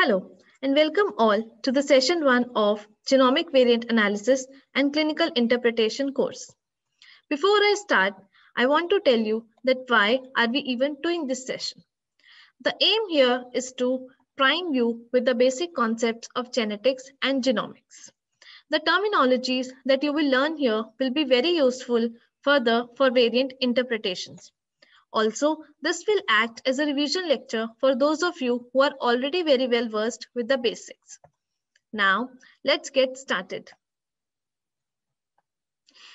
Hello and welcome all to the session one of Genomic Variant Analysis and Clinical Interpretation course. Before I start, I want to tell you that why are we even doing this session. The aim here is to prime you with the basic concepts of genetics and genomics. The terminologies that you will learn here will be very useful further for variant interpretations. Also, this will act as a revision lecture for those of you who are already very well versed with the basics. Now, let's get started.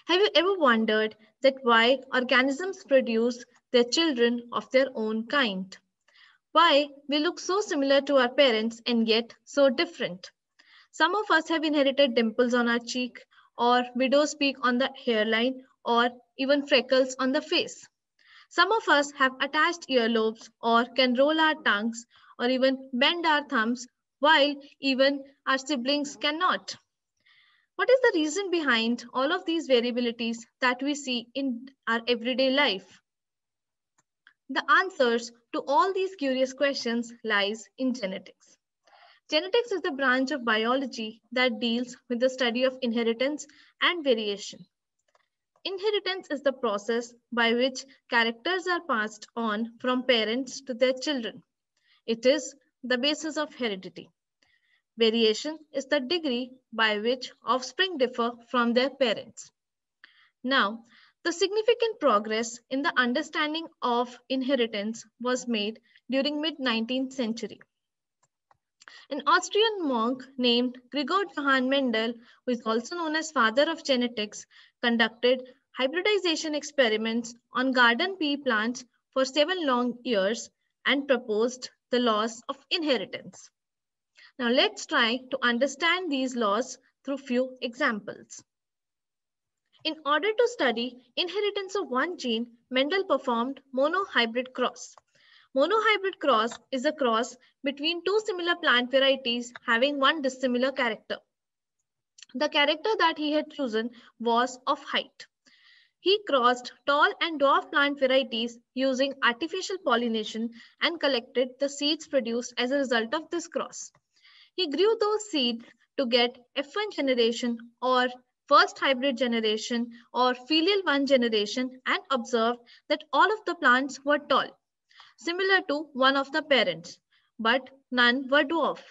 Have you ever wondered that why organisms produce their children of their own kind? Why we look so similar to our parents and yet so different? Some of us have inherited dimples on our cheek or widow's peak on the hairline or even freckles on the face. Some of us have attached earlobes or can roll our tongues or even bend our thumbs while even our siblings cannot. What is the reason behind all of these variabilities that we see in our everyday life? The answers to all these curious questions lies in genetics. Genetics is the branch of biology that deals with the study of inheritance and variation. Inheritance is the process by which characters are passed on from parents to their children. It is the basis of heredity. Variation is the degree by which offspring differ from their parents. Now, the significant progress in the understanding of inheritance was made during mid-19th century. An Austrian monk named Gregor Johann Mendel, who is also known as father of genetics, conducted hybridization experiments on garden pea plants for seven long years and proposed the laws of inheritance. Now let's try to understand these laws through few examples. In order to study inheritance of one gene, Mendel performed monohybrid cross. Monohybrid cross is a cross between two similar plant varieties having one dissimilar character. The character that he had chosen was of height. He crossed tall and dwarf plant varieties using artificial pollination and collected the seeds produced as a result of this cross. He grew those seeds to get F1 generation or first hybrid generation or filial 1 generation and observed that all of the plants were tall, similar to one of the parents, but none were dwarf.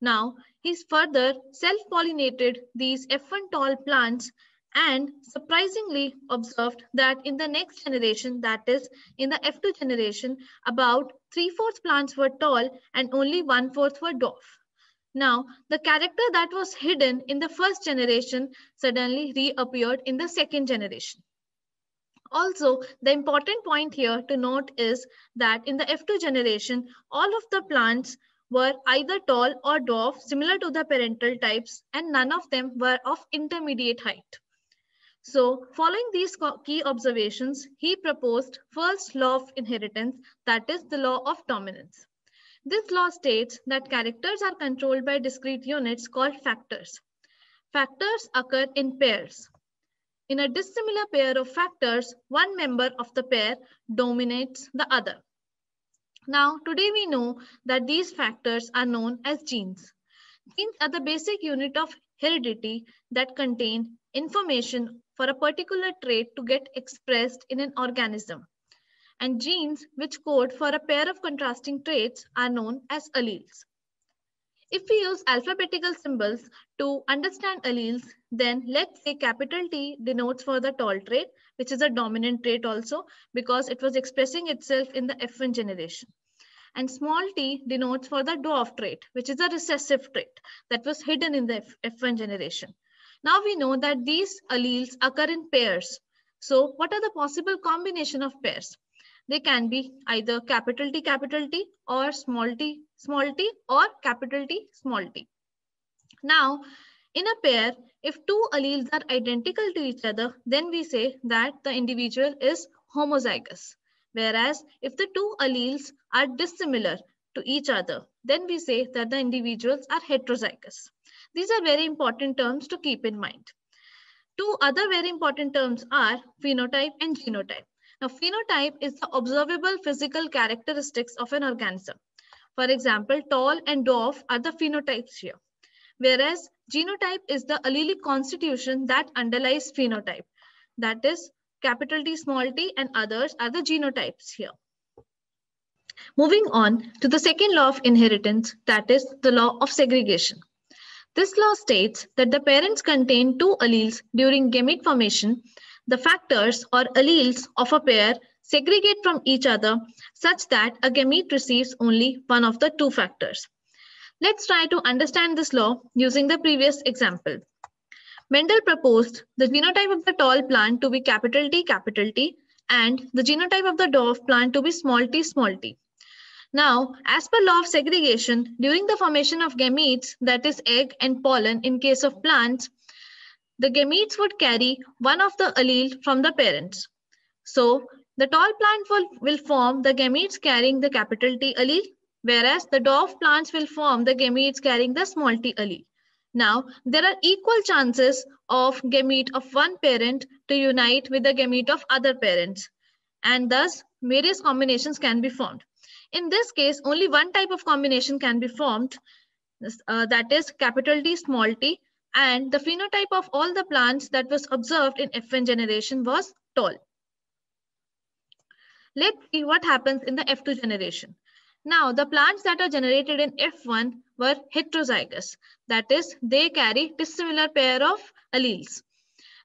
Now, he further self-pollinated these F1 tall plants and surprisingly observed that in the next generation, that is in the F2 generation, about three-fourths plants were tall and only one-fourth were dwarf. Now, the character that was hidden in the first generation suddenly reappeared in the second generation. Also, the important point here to note is that in the F2 generation, all of the plants were either tall or dwarf, similar to the parental types, and none of them were of intermediate height. So, following these key observations, he proposed first law of inheritance, that is the law of dominance. This law states that characters are controlled by discrete units called factors. Factors occur in pairs. In a dissimilar pair of factors, one member of the pair dominates the other. Now, today we know that these factors are known as genes. Genes are the basic unit of heredity that contain information for a particular trait to get expressed in an organism. And genes which code for a pair of contrasting traits are known as alleles. If we use alphabetical symbols to understand alleles, then let's say capital T denotes for the tall trait which is a dominant trait also because it was expressing itself in the F1 generation. And small t denotes for the dwarf trait, which is a recessive trait that was hidden in the F1 generation. Now we know that these alleles occur in pairs. So what are the possible combination of pairs? They can be either capital T, capital T or small t, small t or capital T, small t. Now, in a pair, if two alleles are identical to each other, then we say that the individual is homozygous. Whereas if the two alleles are dissimilar to each other, then we say that the individuals are heterozygous. These are very important terms to keep in mind. Two other very important terms are phenotype and genotype. Now, phenotype is the observable physical characteristics of an organism. For example, tall and dwarf are the phenotypes here. Whereas genotype is the allelic constitution that underlies phenotype. That is capital T, small t and others are the genotypes here. Moving on to the second law of inheritance, that is the law of segregation. This law states that the parents contain two alleles during gamete formation. The factors or alleles of a pair segregate from each other such that a gamete receives only one of the two factors. Let's try to understand this law using the previous example. Mendel proposed the genotype of the tall plant to be capital T, capital T, and the genotype of the dwarf plant to be small t, small t. Now, as per law of segregation, during the formation of gametes, that is egg and pollen in case of plants, the gametes would carry one of the allele from the parents. So, the tall plant will, will form the gametes carrying the capital T allele whereas the dwarf plants will form the gametes carrying the small t allele. Now, there are equal chances of gamete of one parent to unite with the gamete of other parents, and thus various combinations can be formed. In this case, only one type of combination can be formed, uh, that is capital T, small t, and the phenotype of all the plants that was observed in F1 generation was tall. Let's see what happens in the F2 generation. Now, the plants that are generated in F1 were heterozygous. That is, they carry dissimilar pair of alleles.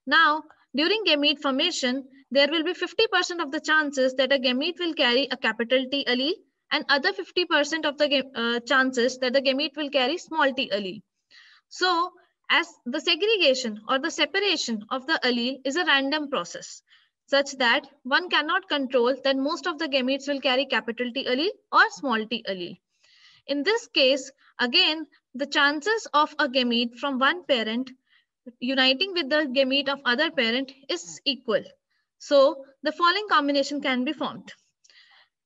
Now, during gamete formation, there will be 50% of the chances that a gamete will carry a capital T allele and other 50% of the uh, chances that the gamete will carry small t allele. So, as the segregation or the separation of the allele is a random process such that one cannot control that most of the gametes will carry capital T allele or small t allele. In this case, again, the chances of a gamete from one parent uniting with the gamete of other parent is equal. So the following combination can be formed.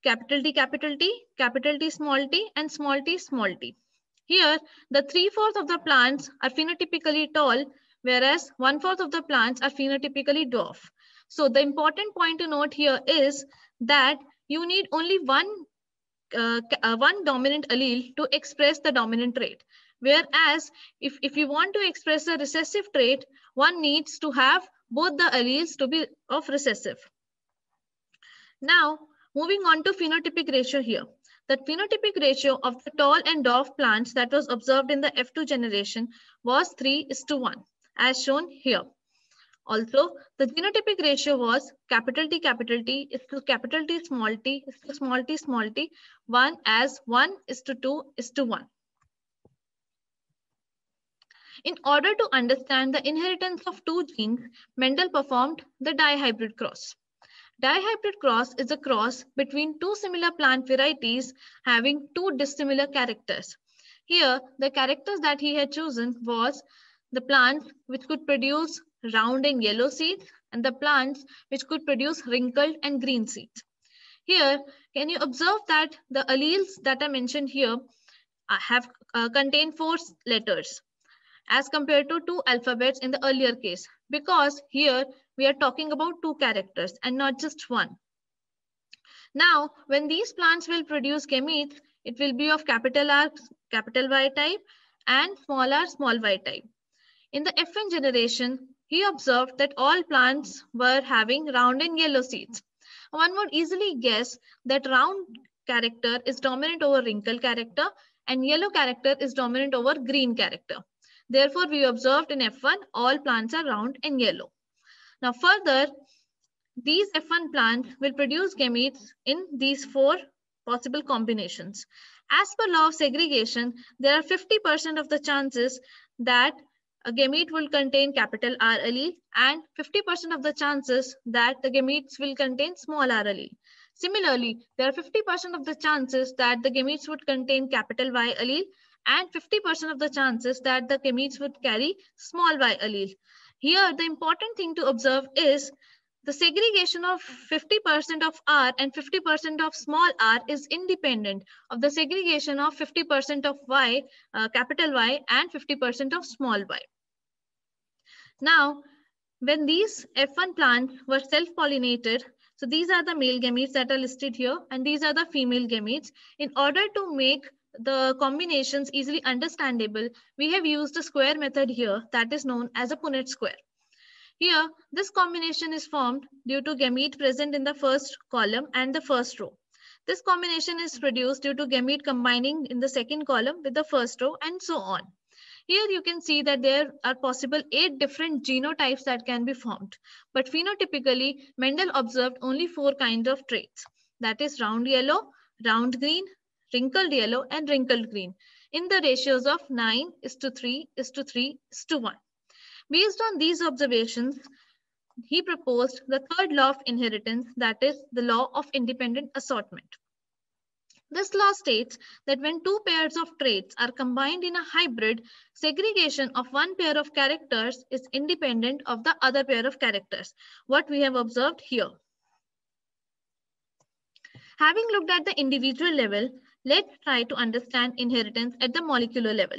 Capital T, capital T, capital T, small t, and small t, small t. Here, the three-fourths of the plants are phenotypically tall, whereas one-fourth of the plants are phenotypically dwarf. So the important point to note here is that you need only one, uh, uh, one dominant allele to express the dominant trait. Whereas if, if you want to express a recessive trait, one needs to have both the alleles to be of recessive. Now, moving on to phenotypic ratio here. The phenotypic ratio of the tall and dwarf plants that was observed in the F2 generation was 3 is to 1, as shown here. Also, the genotypic ratio was capital T capital T is to capital T small t is to small t small t 1 as 1 is to 2 is to 1. In order to understand the inheritance of two genes, Mendel performed the dihybrid cross. Dihybrid cross is a cross between two similar plant varieties having two dissimilar characters. Here, the characters that he had chosen was the plant which could produce round and yellow seeds, and the plants which could produce wrinkled and green seeds. Here, can you observe that the alleles that are mentioned here uh, have uh, contain four letters as compared to two alphabets in the earlier case because here we are talking about two characters and not just one. Now, when these plants will produce gametes, it will be of capital R, capital Y type and small r, small y type. In the F1 generation, he observed that all plants were having round and yellow seeds. One would easily guess that round character is dominant over wrinkle character and yellow character is dominant over green character. Therefore, we observed in F1, all plants are round and yellow. Now further, these F1 plants will produce gametes in these four possible combinations. As per law of segregation, there are 50% of the chances that a gamete will contain capital R allele and 50% of the chances that the gametes will contain small r allele. Similarly, there are 50% of the chances that the gametes would contain capital Y allele and 50% of the chances that the gametes would carry small y allele. Here, the important thing to observe is the segregation of 50% of R and 50% of small r is independent of the segregation of 50% of Y, uh, capital Y, and 50% of small y. Now, when these F1 plants were self-pollinated, so these are the male gametes that are listed here, and these are the female gametes. In order to make the combinations easily understandable, we have used a square method here that is known as a Punnett square. Here, this combination is formed due to gamete present in the first column and the first row. This combination is produced due to gamete combining in the second column with the first row and so on. Here you can see that there are possible eight different genotypes that can be formed. But phenotypically, Mendel observed only four kinds of traits. That is round yellow, round green, wrinkled yellow, and wrinkled green in the ratios of 9 is to 3 is to 3 is to 1. Based on these observations, he proposed the third law of inheritance, that is the law of independent assortment. This law states that when two pairs of traits are combined in a hybrid, segregation of one pair of characters is independent of the other pair of characters, what we have observed here. Having looked at the individual level, let's try to understand inheritance at the molecular level.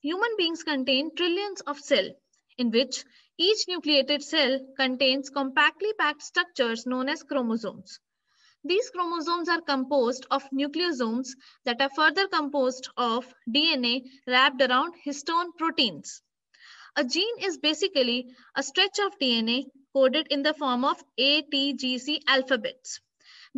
Human beings contain trillions of cells, in which each nucleated cell contains compactly packed structures known as chromosomes. These chromosomes are composed of nucleosomes that are further composed of DNA wrapped around histone proteins. A gene is basically a stretch of DNA coded in the form of ATGC alphabets.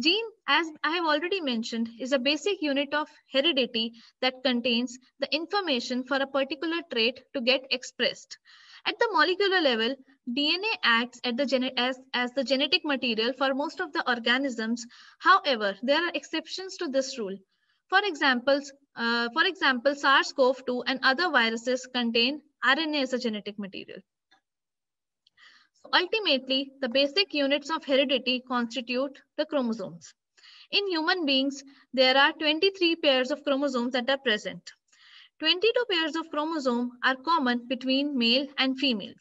Gene, as I have already mentioned, is a basic unit of heredity that contains the information for a particular trait to get expressed. At the molecular level, DNA acts the as, as the genetic material for most of the organisms. However, there are exceptions to this rule. For examples, uh, for example, SARS-CoV-2 and other viruses contain RNA as a genetic material. Ultimately, the basic units of heredity constitute the chromosomes. In human beings, there are 23 pairs of chromosomes that are present. 22 pairs of chromosomes are common between male and females.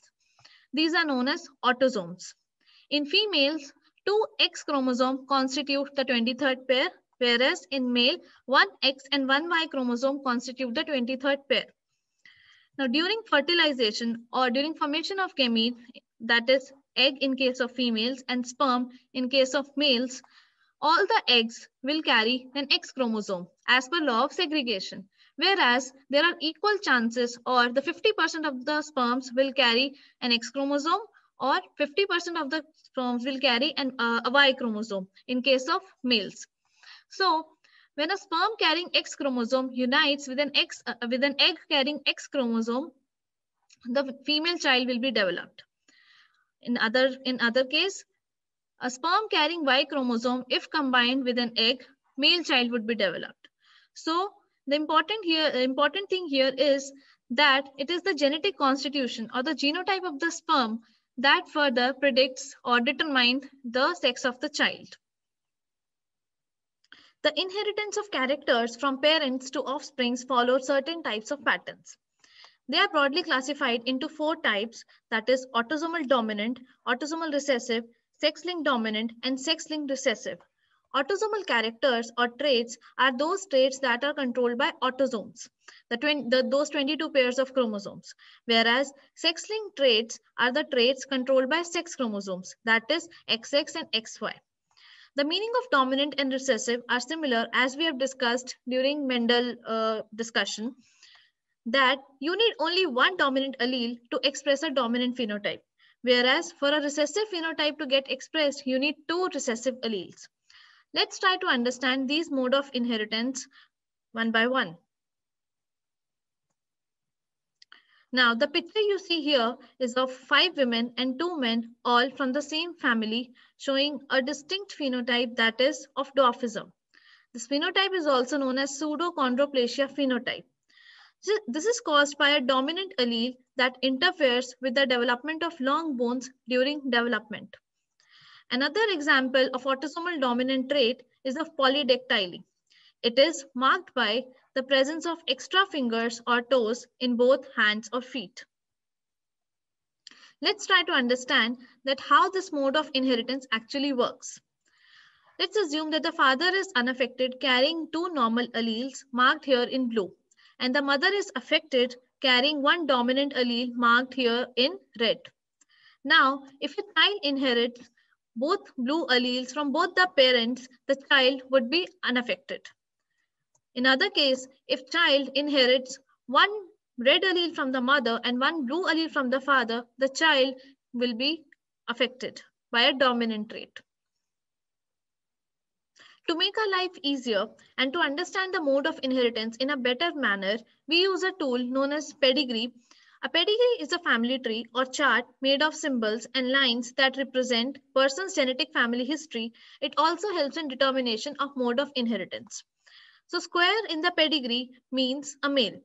These are known as autosomes. In females, two X chromosomes constitute the 23rd pair, whereas in male, one X and one Y chromosome constitute the 23rd pair. Now, during fertilization or during formation of gamete, that is egg in case of females and sperm in case of males, all the eggs will carry an X chromosome as per law of segregation. Whereas there are equal chances or the 50% of the sperms will carry an X chromosome or 50% of the sperms will carry an, uh, a Y chromosome in case of males. So when a sperm carrying X chromosome unites with an X uh, with an egg carrying X chromosome, the female child will be developed. In other, in other case, a sperm carrying Y chromosome, if combined with an egg, male child would be developed. So the important, here, important thing here is that it is the genetic constitution or the genotype of the sperm that further predicts or determines the sex of the child. The inheritance of characters from parents to offsprings follow certain types of patterns. They are broadly classified into four types, that is autosomal dominant, autosomal recessive, sex-linked dominant, and sex-linked recessive. Autosomal characters or traits are those traits that are controlled by autosomes, the, the those 22 pairs of chromosomes, whereas sex-linked traits are the traits controlled by sex chromosomes, that is XX and XY. The meaning of dominant and recessive are similar as we have discussed during Mendel uh, discussion that you need only one dominant allele to express a dominant phenotype. Whereas for a recessive phenotype to get expressed, you need two recessive alleles. Let's try to understand these mode of inheritance one by one. Now, the picture you see here is of five women and two men, all from the same family, showing a distinct phenotype that is of dwarfism. This phenotype is also known as pseudochondroplasia phenotype. This is caused by a dominant allele that interferes with the development of long bones during development. Another example of autosomal dominant trait is of polydactyly. It is marked by the presence of extra fingers or toes in both hands or feet. Let's try to understand that how this mode of inheritance actually works. Let's assume that the father is unaffected carrying two normal alleles marked here in blue and the mother is affected carrying one dominant allele marked here in red. Now, if a child inherits both blue alleles from both the parents, the child would be unaffected. In other case, if child inherits one red allele from the mother and one blue allele from the father, the child will be affected by a dominant trait. To make our life easier and to understand the mode of inheritance in a better manner, we use a tool known as pedigree. A pedigree is a family tree or chart made of symbols and lines that represent person's genetic family history. It also helps in determination of mode of inheritance. So square in the pedigree means a male.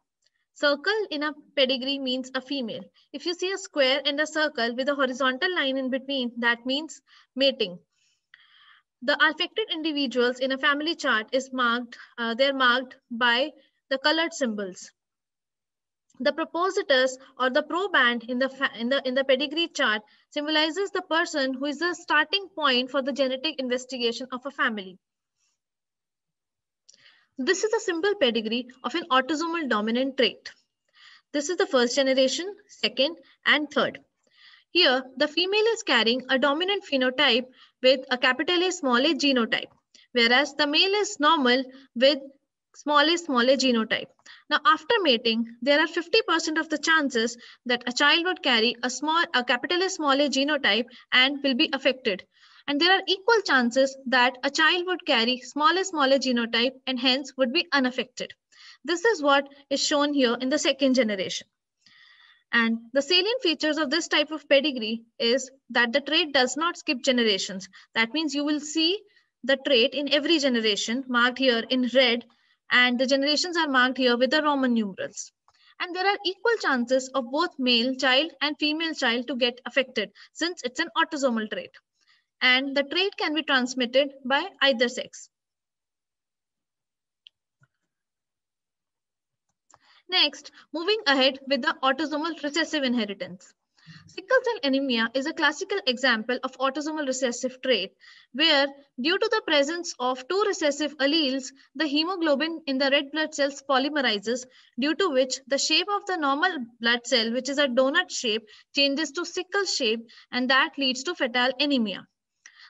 Circle in a pedigree means a female. If you see a square and a circle with a horizontal line in between, that means mating. The affected individuals in a family chart is marked, uh, they're marked by the colored symbols. The propositors or the proband in the, in, the, in the pedigree chart symbolizes the person who is the starting point for the genetic investigation of a family. This is a simple pedigree of an autosomal dominant trait. This is the first generation, second, and third. Here, the female is carrying a dominant phenotype with a capital A small a genotype, whereas the male is normal with small a small a genotype. Now, after mating, there are 50% of the chances that a child would carry a small, a capital A small a genotype and will be affected. And there are equal chances that a child would carry small a small a genotype and hence would be unaffected. This is what is shown here in the second generation. And the salient features of this type of pedigree is that the trait does not skip generations. That means you will see the trait in every generation marked here in red and the generations are marked here with the Roman numerals. And there are equal chances of both male child and female child to get affected since it's an autosomal trait. And the trait can be transmitted by either sex. Next, moving ahead with the autosomal recessive inheritance. Sickle cell anemia is a classical example of autosomal recessive trait where due to the presence of two recessive alleles, the hemoglobin in the red blood cells polymerizes due to which the shape of the normal blood cell which is a donut shape changes to sickle shape and that leads to fetal anemia.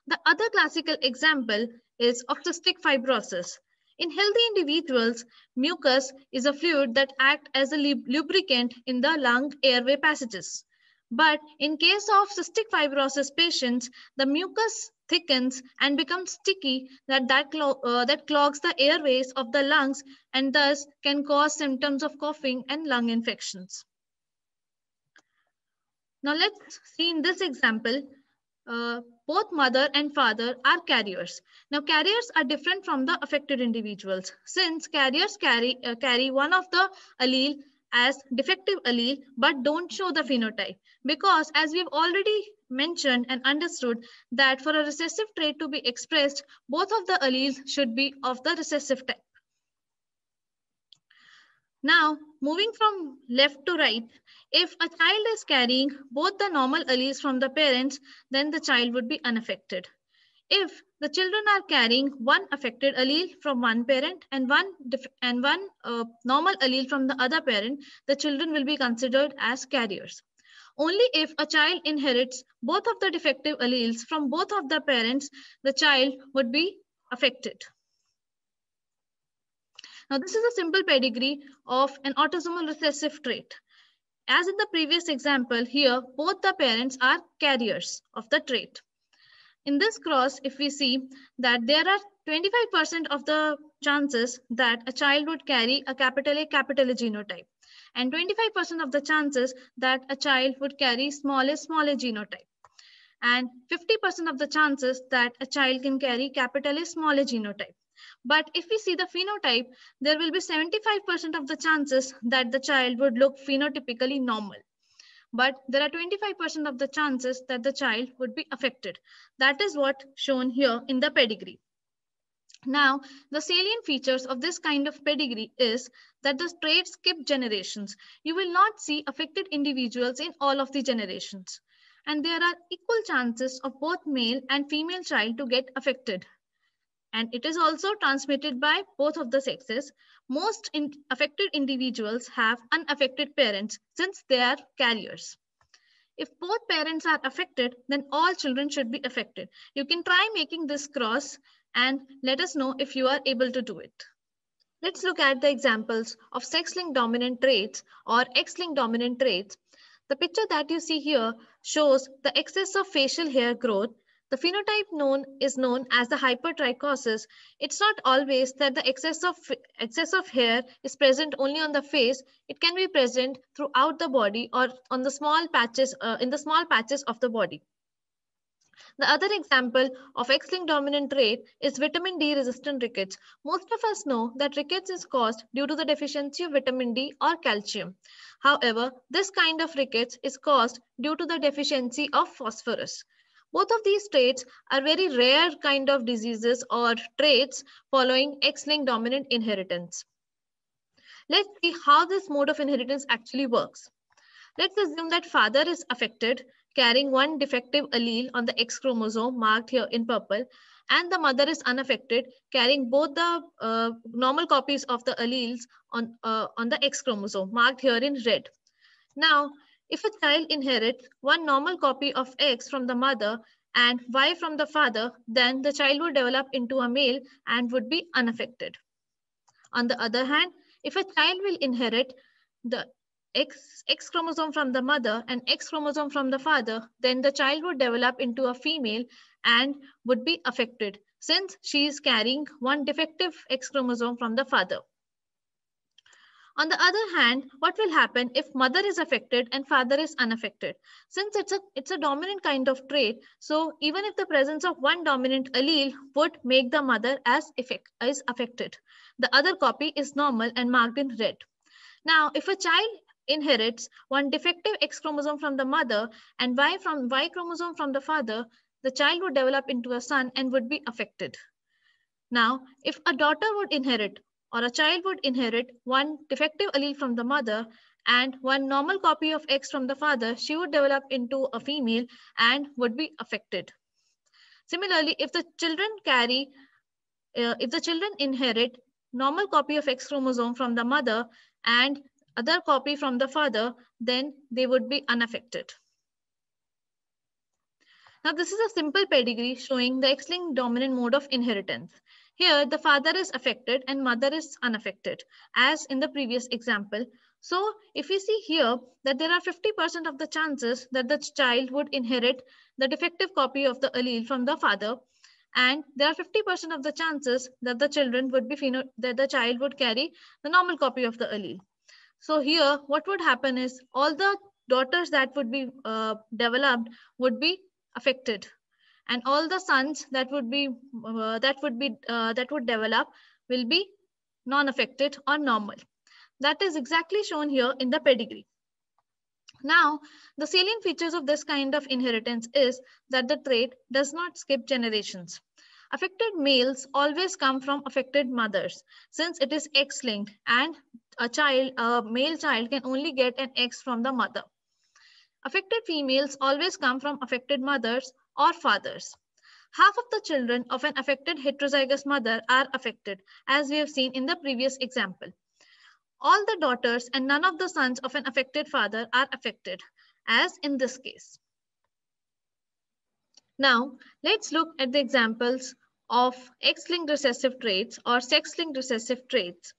The other classical example is of cystic fibrosis in healthy individuals, mucus is a fluid that acts as a lubricant in the lung airway passages. But in case of cystic fibrosis patients, the mucus thickens and becomes sticky that, that, uh, that clogs the airways of the lungs and thus can cause symptoms of coughing and lung infections. Now let's see in this example uh, both mother and father are carriers. Now, carriers are different from the affected individuals since carriers carry, uh, carry one of the allele as defective allele but don't show the phenotype because as we've already mentioned and understood that for a recessive trait to be expressed, both of the alleles should be of the recessive type. Now, moving from left to right, if a child is carrying both the normal alleles from the parents, then the child would be unaffected. If the children are carrying one affected allele from one parent and one and one uh, normal allele from the other parent, the children will be considered as carriers. Only if a child inherits both of the defective alleles from both of the parents, the child would be affected. Now, this is a simple pedigree of an autosomal recessive trait. As in the previous example, here, both the parents are carriers of the trait. In this cross, if we see that there are 25% of the chances that a child would carry a capital A capital A genotype and 25% of the chances that a child would carry small a small a genotype and 50% of the chances that a child can carry capital A small a genotype. But if we see the phenotype, there will be 75% of the chances that the child would look phenotypically normal. But there are 25% of the chances that the child would be affected. That is what shown here in the pedigree. Now, the salient features of this kind of pedigree is that the traits skip generations. You will not see affected individuals in all of the generations. And there are equal chances of both male and female child to get affected and it is also transmitted by both of the sexes. Most in affected individuals have unaffected parents since they are carriers. If both parents are affected, then all children should be affected. You can try making this cross and let us know if you are able to do it. Let's look at the examples of sex-linked dominant traits or X-linked dominant traits. The picture that you see here shows the excess of facial hair growth the phenotype known is known as the hypertrichosis. It's not always that the excess of, excess of hair is present only on the face. It can be present throughout the body or on the small patches uh, in the small patches of the body. The other example of X-linked dominant trait is vitamin D resistant rickets. Most of us know that rickets is caused due to the deficiency of vitamin D or calcium. However, this kind of rickets is caused due to the deficiency of phosphorus. Both of these traits are very rare kind of diseases or traits following X-linked dominant inheritance. Let's see how this mode of inheritance actually works. Let's assume that father is affected, carrying one defective allele on the X chromosome marked here in purple, and the mother is unaffected, carrying both the uh, normal copies of the alleles on, uh, on the X chromosome marked here in red. Now, if a child inherits one normal copy of X from the mother and Y from the father, then the child would develop into a male and would be unaffected. On the other hand, if a child will inherit the X, X chromosome from the mother and X chromosome from the father, then the child would develop into a female and would be affected since she is carrying one defective X chromosome from the father. On the other hand, what will happen if mother is affected and father is unaffected? Since it's a, it's a dominant kind of trait, so even if the presence of one dominant allele would make the mother as effect, is affected, the other copy is normal and marked in red. Now, if a child inherits one defective X chromosome from the mother and Y from Y chromosome from the father, the child would develop into a son and would be affected. Now, if a daughter would inherit or a child would inherit one defective allele from the mother and one normal copy of X from the father, she would develop into a female and would be affected. Similarly, if the children carry, uh, if the children inherit normal copy of X chromosome from the mother and other copy from the father, then they would be unaffected. Now, this is a simple pedigree showing the X-linked dominant mode of inheritance. Here, the father is affected and mother is unaffected, as in the previous example. So if we see here that there are 50% of the chances that the child would inherit the defective copy of the allele from the father, and there are 50% of the chances that the children would be that the child would carry the normal copy of the allele. So here, what would happen is all the daughters that would be uh, developed would be affected and all the sons that would be uh, that would be uh, that would develop will be non-affected or normal. That is exactly shown here in the pedigree. Now, the salient features of this kind of inheritance is that the trait does not skip generations. Affected males always come from affected mothers since it is X-linked and a child, a male child can only get an X from the mother. Affected females always come from affected mothers or fathers. Half of the children of an affected heterozygous mother are affected, as we have seen in the previous example. All the daughters and none of the sons of an affected father are affected, as in this case. Now, let's look at the examples of X-linked recessive traits or sex-linked recessive traits.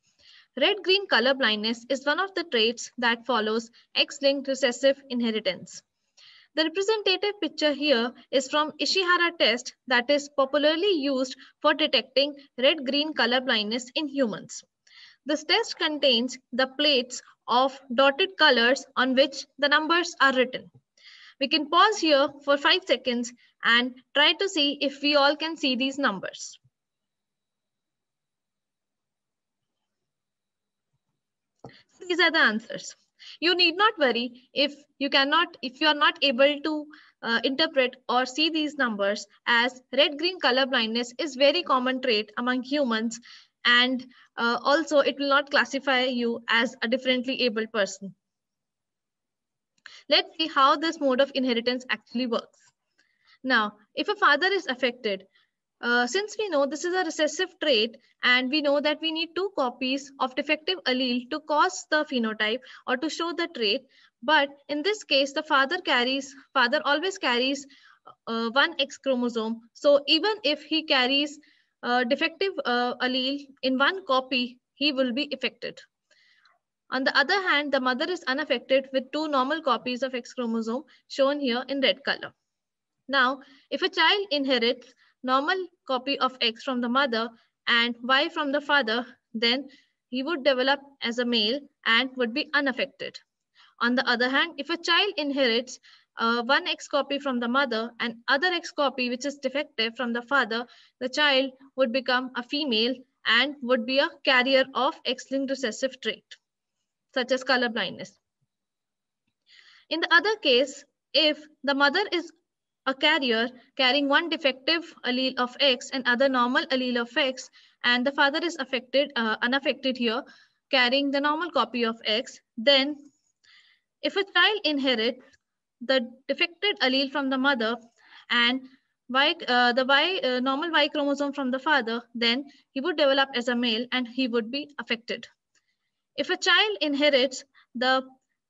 Red-green color blindness is one of the traits that follows X-linked recessive inheritance. The representative picture here is from Ishihara test that is popularly used for detecting red-green color blindness in humans. This test contains the plates of dotted colors on which the numbers are written. We can pause here for five seconds and try to see if we all can see these numbers. These are the answers. You need not worry if you cannot, if you are not able to uh, interpret or see these numbers as red-green color blindness is very common trait among humans and uh, also it will not classify you as a differently abled person. Let's see how this mode of inheritance actually works. Now, if a father is affected, uh, since we know this is a recessive trait and we know that we need two copies of defective allele to cause the phenotype or to show the trait but in this case the father carries father always carries uh, one x chromosome so even if he carries uh, defective uh, allele in one copy he will be affected on the other hand the mother is unaffected with two normal copies of x chromosome shown here in red color now if a child inherits normal copy of X from the mother and Y from the father, then he would develop as a male and would be unaffected. On the other hand, if a child inherits uh, one X copy from the mother and other X copy which is defective from the father, the child would become a female and would be a carrier of X-linked recessive trait, such as color blindness. In the other case, if the mother is a carrier carrying one defective allele of X and other normal allele of X, and the father is affected, uh, unaffected here, carrying the normal copy of X, then if a child inherits the defected allele from the mother and Y, uh, the Y, uh, normal Y chromosome from the father, then he would develop as a male and he would be affected. If a child inherits the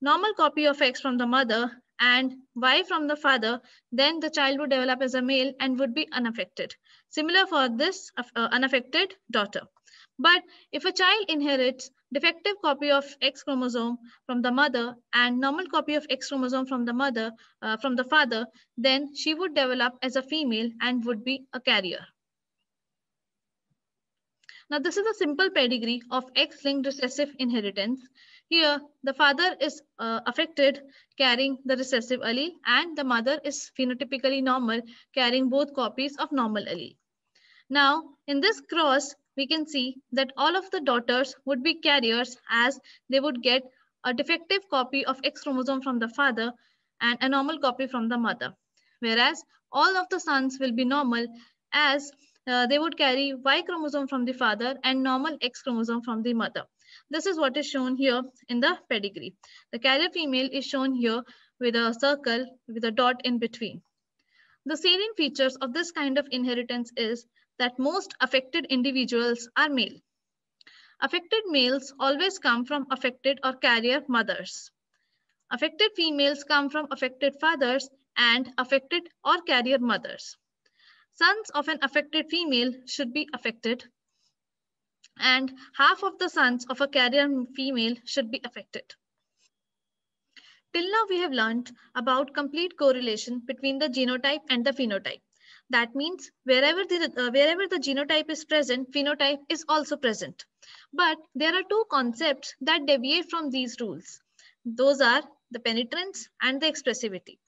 normal copy of X from the mother and Y from the father, then the child would develop as a male and would be unaffected. Similar for this uh, uh, unaffected daughter. But if a child inherits defective copy of X chromosome from the mother and normal copy of X chromosome from the mother, uh, from the father, then she would develop as a female and would be a carrier. Now, this is a simple pedigree of X-linked recessive inheritance. Here, the father is uh, affected, carrying the recessive allele, and the mother is phenotypically normal, carrying both copies of normal allele. Now, in this cross, we can see that all of the daughters would be carriers as they would get a defective copy of X chromosome from the father and a normal copy from the mother. Whereas all of the sons will be normal as uh, they would carry Y chromosome from the father and normal X chromosome from the mother. This is what is shown here in the pedigree. The carrier female is shown here with a circle with a dot in between. The salient features of this kind of inheritance is that most affected individuals are male. Affected males always come from affected or carrier mothers. Affected females come from affected fathers and affected or carrier mothers. Sons of an affected female should be affected and half of the sons of a carrier female should be affected. Till now, we have learned about complete correlation between the genotype and the phenotype. That means wherever the, uh, wherever the genotype is present, phenotype is also present. But there are two concepts that deviate from these rules. Those are the penetrance and the expressivity.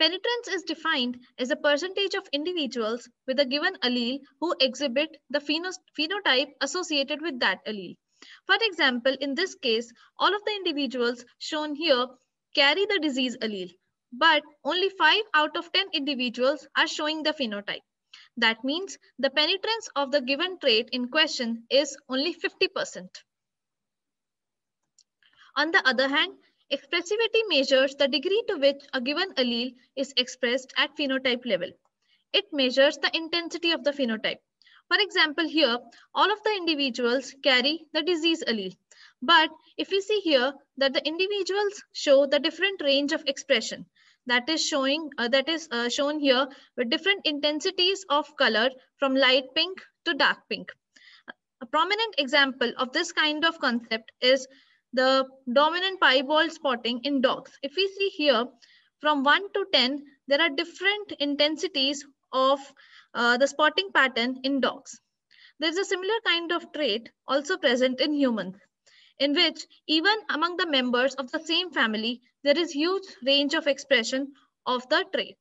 Penetrance is defined as a percentage of individuals with a given allele who exhibit the phenotype associated with that allele. For example, in this case, all of the individuals shown here carry the disease allele, but only 5 out of 10 individuals are showing the phenotype. That means the penetrance of the given trait in question is only 50%. On the other hand, Expressivity measures the degree to which a given allele is expressed at phenotype level. It measures the intensity of the phenotype. For example, here, all of the individuals carry the disease allele. But if we see here that the individuals show the different range of expression that is showing uh, that is uh, shown here with different intensities of color from light pink to dark pink. A prominent example of this kind of concept is the dominant piebald spotting in dogs. If we see here, from 1 to 10, there are different intensities of uh, the spotting pattern in dogs. There's a similar kind of trait also present in humans, in which even among the members of the same family, there is huge range of expression of the trait.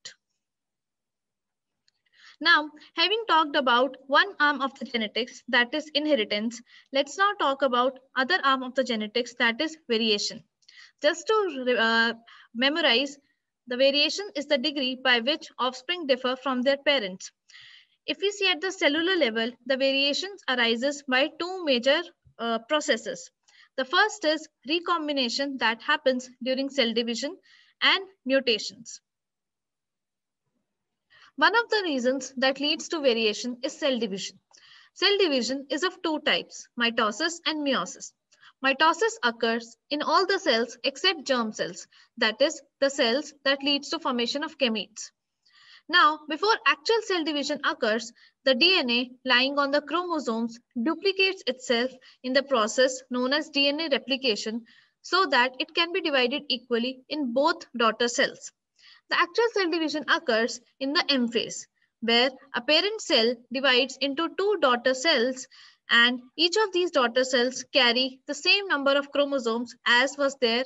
Now, having talked about one arm of the genetics, that is inheritance, let's now talk about other arm of the genetics, that is variation. Just to uh, memorize, the variation is the degree by which offspring differ from their parents. If we see at the cellular level, the variations arises by two major uh, processes. The first is recombination that happens during cell division and mutations. One of the reasons that leads to variation is cell division. Cell division is of two types, mitosis and meiosis. Mitosis occurs in all the cells except germ cells, that is, the cells that leads to formation of gametes. Now, before actual cell division occurs, the DNA lying on the chromosomes duplicates itself in the process known as DNA replication so that it can be divided equally in both daughter cells. The actual cell division occurs in the M phase, where a parent cell divides into two daughter cells and each of these daughter cells carry the same number of chromosomes as was there,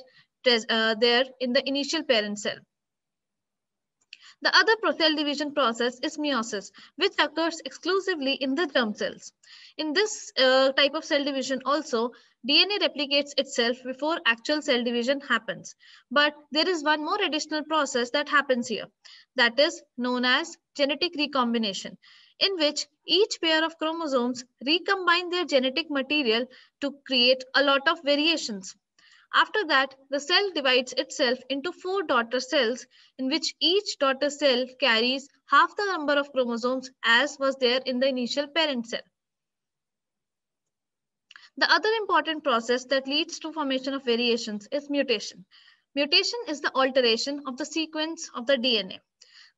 uh, there in the initial parent cell. The other cell division process is meiosis, which occurs exclusively in the germ cells. In this uh, type of cell division also, DNA replicates itself before actual cell division happens. But there is one more additional process that happens here, that is known as genetic recombination, in which each pair of chromosomes recombine their genetic material to create a lot of variations. After that, the cell divides itself into four daughter cells in which each daughter cell carries half the number of chromosomes as was there in the initial parent cell. The other important process that leads to formation of variations is mutation. Mutation is the alteration of the sequence of the DNA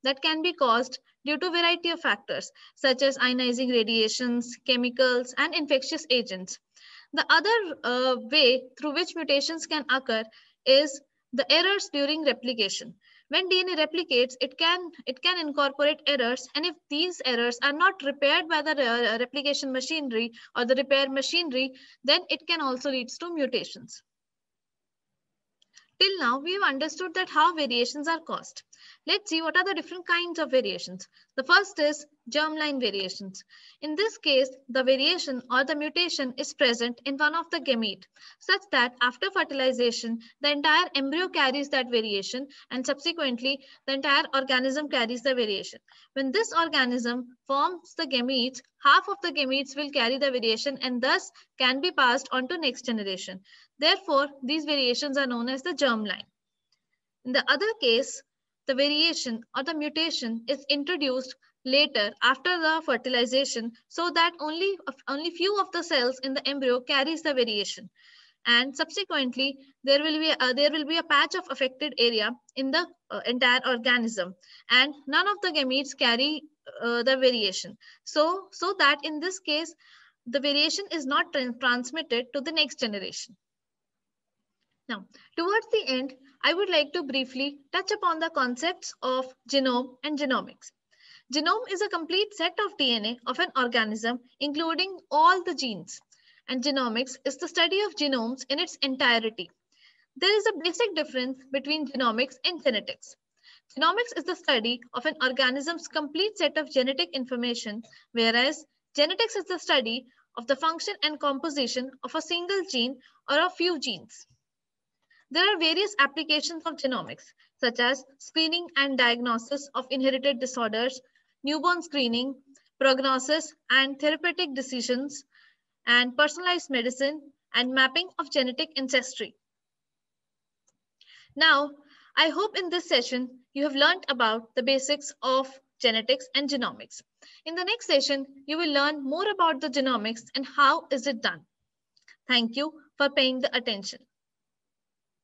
that can be caused due to variety of factors such as ionizing radiations, chemicals, and infectious agents. The other uh, way through which mutations can occur is the errors during replication. When DNA replicates, it can, it can incorporate errors. And if these errors are not repaired by the re uh, replication machinery or the repair machinery, then it can also lead to mutations. Till now, we've understood that how variations are caused. Let's see what are the different kinds of variations. The first is germline variations. In this case, the variation or the mutation is present in one of the gamete, such that after fertilization, the entire embryo carries that variation and subsequently the entire organism carries the variation. When this organism forms the gametes, half of the gametes will carry the variation and thus can be passed on to next generation. Therefore, these variations are known as the germline. In the other case, the variation or the mutation is introduced later after the fertilization so that only, only few of the cells in the embryo carries the variation. And subsequently, there will be a, there will be a patch of affected area in the uh, entire organism. And none of the gametes carry uh, the variation. So, so that in this case, the variation is not tra transmitted to the next generation. Now, towards the end, I would like to briefly touch upon the concepts of genome and genomics. Genome is a complete set of DNA of an organism, including all the genes. And genomics is the study of genomes in its entirety. There is a basic difference between genomics and genetics. Genomics is the study of an organism's complete set of genetic information, whereas genetics is the study of the function and composition of a single gene or a few genes. There are various applications of genomics, such as screening and diagnosis of inherited disorders, newborn screening, prognosis and therapeutic decisions, and personalized medicine, and mapping of genetic ancestry. Now, I hope in this session, you have learned about the basics of genetics and genomics. In the next session, you will learn more about the genomics and how is it done. Thank you for paying the attention.